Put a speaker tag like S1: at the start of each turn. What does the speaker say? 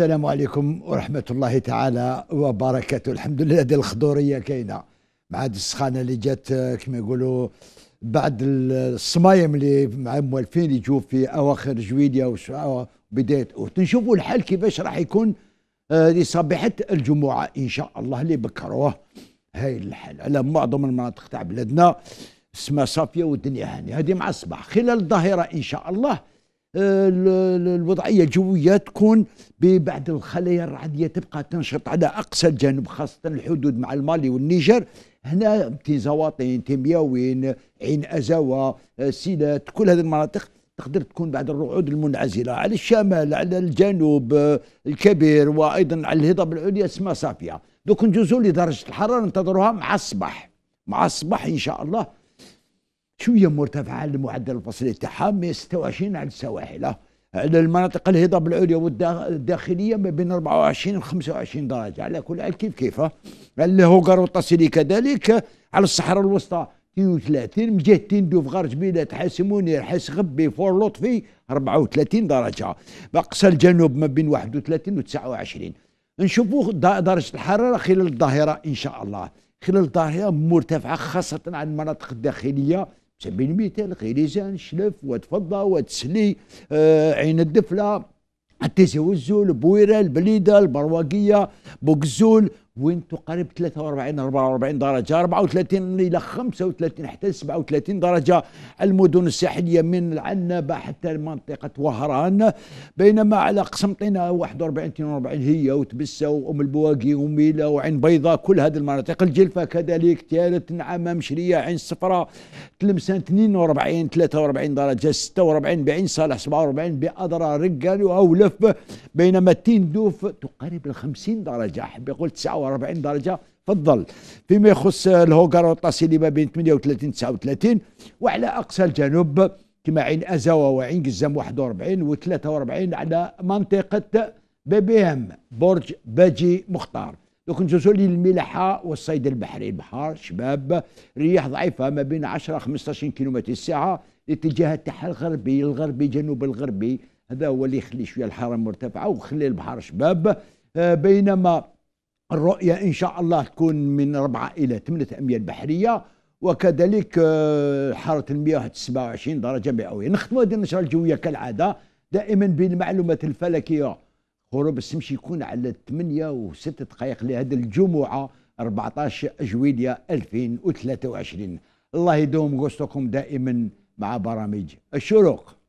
S1: السلام عليكم ورحمة الله تعالى وبركاته الحمد لله هذه الخضورية كاينة مع هذه السخانة اللي جات آه، كما يقولوا بعد الصمايم اللي مع موالفين اللي يجوا في أواخر جويليا وبداية آه، أوت نشوفوا الحال كيفاش راح يكون آه، لصبيحة الجمعة إن شاء الله اللي بكروه هاي الحال على معظم المناطق تاع بلادنا السماء صافية والدنيا هانية هذه مع الصباح خلال الظهيرة إن شاء الله آه، الوضعيه الجويه تكون ببعض الخلايا الرعديه تبقى تنشط على اقصى الجانب خاصه الحدود مع المالي والنيجر هنا زواطن تيمياوين عين ازاوه آه، سيلات كل هذه المناطق تقدر تكون بعد الرعود المنعزله على الشمال على الجنوب آه، الكبير وايضا على الهضاب العليا اسمها صافيه دوك نجوزوا لدرجه الحراره ننتظروها مع الصباح مع الصباح ان شاء الله شويه مرتفعه المعدل الفصلي تاعها من 26 على السواحل على المناطق الهضاب العليا والداخليه ما بين 24 ل 25 درجه على كل حال كيف كيف الهوغر والتصلي كذلك على الصحراء الوسطى 32 من جهه تندوف غار جبيله حاس منير حاس غبي فور لطفي 34 درجه باقصى الجنوب ما بين 31 و 29 نشوفوا درجه الحراره خلال الظاهره ان شاء الله خلال الظاهره مرتفعه خاصه على المناطق الداخليه سبيل المثال خيريزان شلف وتفضى وتسلي آه عين الدفلة التيزي وزول بويرة البليدة البرواقية بوكزول وين قريب 43 44 درجه 34 الى 35 حتى 37 درجه المدن الساحليه من العنبه حتى منطقه وهران بينما على طينة 41 42 هي وتبسه وام البواقي وميله وعين بيضاء كل هذه المناطق الجلفه كذلك تيارت نعامه مشريه عين الصفراء تلمسان 42 43 درجه 46 بعين صالح 47 باضرى رقال واولف بينما تندوف تقارب ال 50 درجه حبي يقول 49 48 درجه في الظل فيما يخص الهوغر والطاسي اللي ما بين 38 39 وعلى اقصى الجنوب كما عين ازاوا وعين قزام 41 و 43 على منطقه بي بي ام برج باجي مختار دوك ندوزو للملاحه والصيد البحري البحر شباب رياح ضعيفه ما بين 10 15 كيلومتر الساعه الاتجاه تاعها الغربي الغربي جنوب الغربي هذا هو اللي يخلي شويه الحراره مرتفعه وخلي البحر شباب آه، بينما الرؤية إن شاء الله تكون من 4 إلى 8 أميال بحرية وكذلك آه، حارة المياه 27 درجة مئوية نختم هذه النشرة الجوية كالعادة دائما بالمعلومات الفلكية غروب الشمس يكون على 8 و6 دقائق لهذا الجمعة 14 جويلية 2023 الله يدوم غصتكم دائما مع برامج الشروق